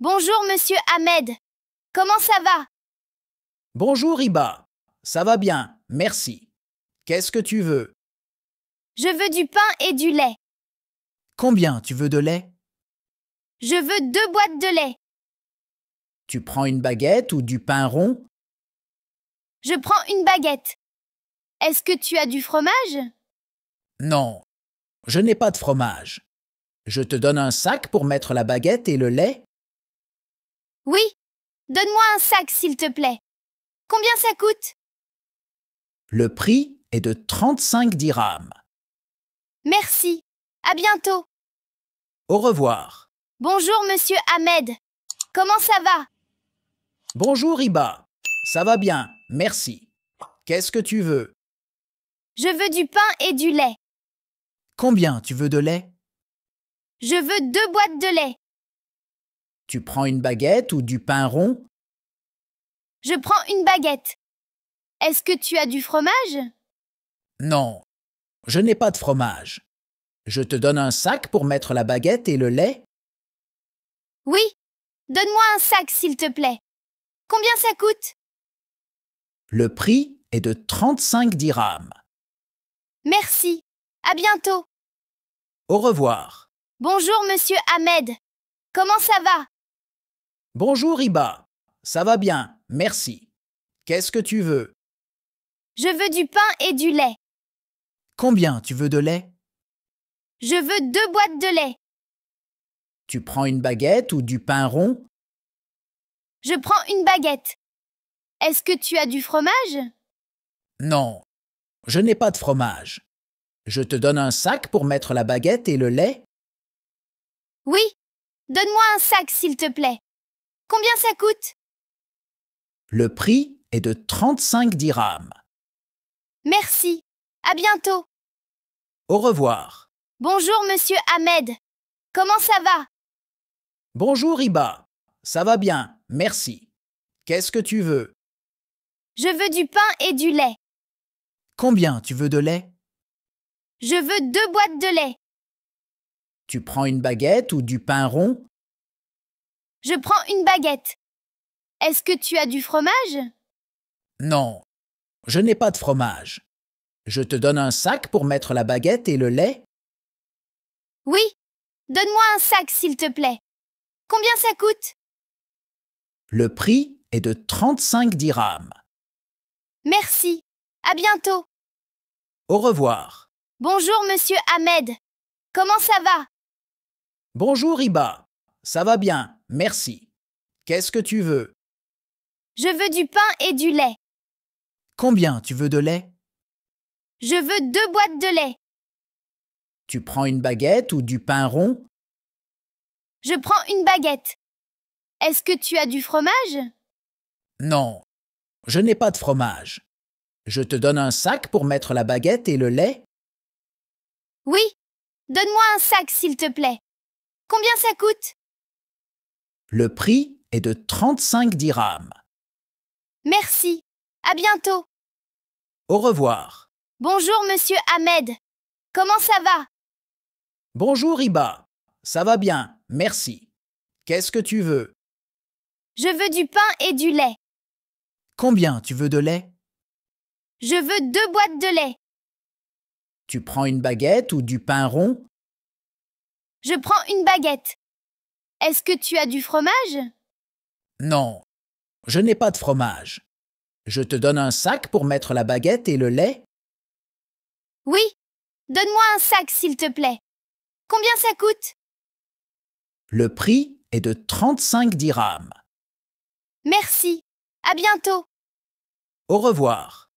Bonjour, monsieur Ahmed. Comment ça va Bonjour, Iba. Ça va bien, merci. Qu'est-ce que tu veux Je veux du pain et du lait. Combien tu veux de lait Je veux deux boîtes de lait. Tu prends une baguette ou du pain rond Je prends une baguette. Est-ce que tu as du fromage Non, je n'ai pas de fromage. Je te donne un sac pour mettre la baguette et le lait oui, donne-moi un sac, s'il te plaît. Combien ça coûte Le prix est de 35 dirhams. Merci. À bientôt. Au revoir. Bonjour, monsieur Ahmed. Comment ça va Bonjour, Iba. Ça va bien, merci. Qu'est-ce que tu veux Je veux du pain et du lait. Combien tu veux de lait Je veux deux boîtes de lait. Tu prends une baguette ou du pain rond Je prends une baguette. Est-ce que tu as du fromage Non, je n'ai pas de fromage. Je te donne un sac pour mettre la baguette et le lait Oui, donne-moi un sac s'il te plaît. Combien ça coûte Le prix est de 35 dirhams. Merci, à bientôt. Au revoir. Bonjour, monsieur Ahmed. Comment ça va Bonjour Iba, ça va bien, merci. Qu'est-ce que tu veux Je veux du pain et du lait. Combien tu veux de lait Je veux deux boîtes de lait. Tu prends une baguette ou du pain rond Je prends une baguette. Est-ce que tu as du fromage Non, je n'ai pas de fromage. Je te donne un sac pour mettre la baguette et le lait Oui, donne-moi un sac s'il te plaît. Combien ça coûte Le prix est de 35 dirhams. Merci. À bientôt. Au revoir. Bonjour, monsieur Ahmed. Comment ça va Bonjour, Iba. Ça va bien, merci. Qu'est-ce que tu veux Je veux du pain et du lait. Combien tu veux de lait Je veux deux boîtes de lait. Tu prends une baguette ou du pain rond je prends une baguette. Est-ce que tu as du fromage Non, je n'ai pas de fromage. Je te donne un sac pour mettre la baguette et le lait Oui, donne-moi un sac, s'il te plaît. Combien ça coûte Le prix est de 35 dirhams. Merci. À bientôt. Au revoir. Bonjour, monsieur Ahmed. Comment ça va Bonjour, Iba. Ça va bien. Merci. Qu'est-ce que tu veux Je veux du pain et du lait. Combien tu veux de lait Je veux deux boîtes de lait. Tu prends une baguette ou du pain rond Je prends une baguette. Est-ce que tu as du fromage Non, je n'ai pas de fromage. Je te donne un sac pour mettre la baguette et le lait Oui, donne-moi un sac, s'il te plaît. Combien ça coûte le prix est de 35 dirhams. Merci. À bientôt. Au revoir. Bonjour, monsieur Ahmed. Comment ça va Bonjour, Iba. Ça va bien, merci. Qu'est-ce que tu veux Je veux du pain et du lait. Combien tu veux de lait Je veux deux boîtes de lait. Tu prends une baguette ou du pain rond Je prends une baguette. Est-ce que tu as du fromage Non, je n'ai pas de fromage. Je te donne un sac pour mettre la baguette et le lait Oui, donne-moi un sac, s'il te plaît. Combien ça coûte Le prix est de 35 dirhams. Merci, à bientôt. Au revoir.